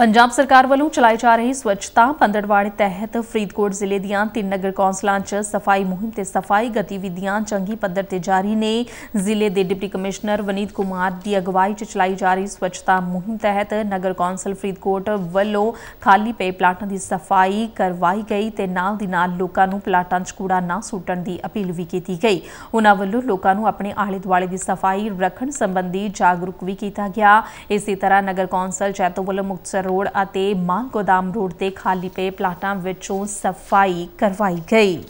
ਪੰਜਾਬ ਸਰਕਾਰ ਵੱਲੋਂ ਚਲਾਈ ਜਾ ਰਹੀ ਸਵੱਛਤਾ ਪੰਦੜਵਾੜੇ ਤਹਿਤ ਫਰੀਦਕੋਟ ਜ਼ਿਲ੍ਹੇ ਦੀਆਂ ਤਿੰਨ ਨਗਰ ਕੌਂਸਲਾਂ 'ਚ ਸਫਾਈ ਮੁਹਿੰਮ ਤੇ ਸਫਾਈ ਗਤੀਵਿਧੀਆਂ ਚੰਗੀ ਪੱਧਰ ਤੇ ਜਾਰੀ ਨੇ ਜ਼ਿਲ੍ਹੇ ਦੇ ਡਿਪਟੀ ਕਮਿਸ਼ਨਰ ਵਨੀਤ ਕੁਮਾਰ ਦੀ ਅਗਵਾਈ 'ਚ ਚਲਾਈ ਜਾ ਰਹੀ ਸਵੱਛਤਾ ਮੁਹਿੰਮ ਤਹਿਤ ਨਗਰ ਕੌਂਸਲ ਫਰੀਦਕੋਟ ਵੱਲੋਂ ਖਾਲੀ ਪਏ ਪਲਾਟਾਂ ਦੀ ਸਫਾਈ ਕਰਵਾਈ ਗਈ ਤੇ ਨਾਲ ਦੀ ਨਾਲ ਲੋਕਾਂ ਨੂੰ ਪਲਾਟਾਂ 'ਚ ਕੂੜਾ ਨਾ ਸੁੱਟਣ ਦੀ ਅਪੀਲ ਵੀ ਕੀਤੀ ਗਈ ਉਹਨਾਂ ਵੱਲੋਂ ਲੋਕਾਂ ਨੂੰ ਆਪਣੇ ਆਲੇ-ਦੁਆਲੇ ਦੀ ਸਫਾਈ ਰੱਖਣ ਸੰਬੰਧੀ ਜਾਗਰੂਕ ਵੀ ਕੀਤਾ ਗਿਆ ਇਸੇ ਤਰ੍ਹਾਂ ਨਗਰ ਕੌਂਸਲ ਚੈਤੋ ਵੱਲੋਂ ਮੁਕਤਸਰ ਰੋਡ ਅਤੇ ਮਾਂ ਗੋਦਾਮ ਰੋਡ ਤੇ ਖਾਲੀ ਪਏ ਪਲਾਟਾਂ ਵਿੱਚੋਂ ਸਫਾਈ ਕਰਵਾਈ ਗਈ